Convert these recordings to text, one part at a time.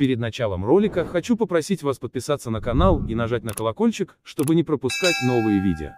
Перед началом ролика хочу попросить вас подписаться на канал и нажать на колокольчик, чтобы не пропускать новые видео.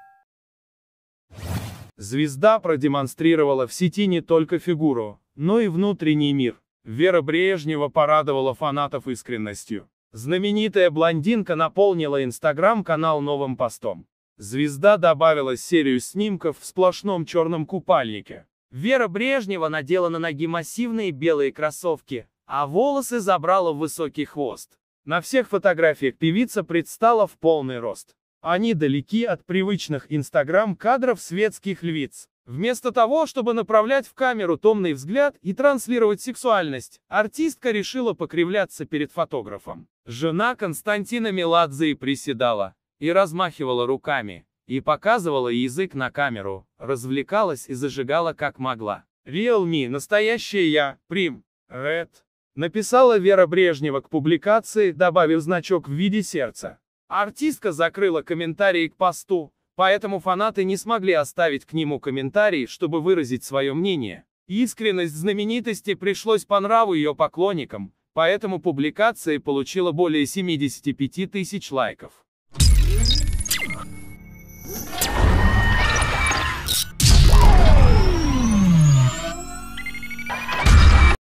Звезда продемонстрировала в сети не только фигуру, но и внутренний мир. Вера Брежнева порадовала фанатов искренностью. Знаменитая блондинка наполнила инстаграм-канал новым постом. Звезда добавила серию снимков в сплошном черном купальнике. Вера Брежнева надела на ноги массивные белые кроссовки, а волосы забрала в высокий хвост. На всех фотографиях певица предстала в полный рост. Они далеки от привычных инстаграм-кадров светских львиц. Вместо того, чтобы направлять в камеру томный взгляд и транслировать сексуальность, артистка решила покривляться перед фотографом. Жена Константина Меладзе и приседала, и размахивала руками, и показывала язык на камеру, развлекалась и зажигала как могла. Realme, настоящая я, Прим, Red. Написала Вера Брежнева к публикации, добавив значок в виде сердца. Артистка закрыла комментарии к посту, поэтому фанаты не смогли оставить к нему комментарий, чтобы выразить свое мнение. Искренность знаменитости пришлось по нраву ее поклонникам, поэтому публикация получила более 75 тысяч лайков.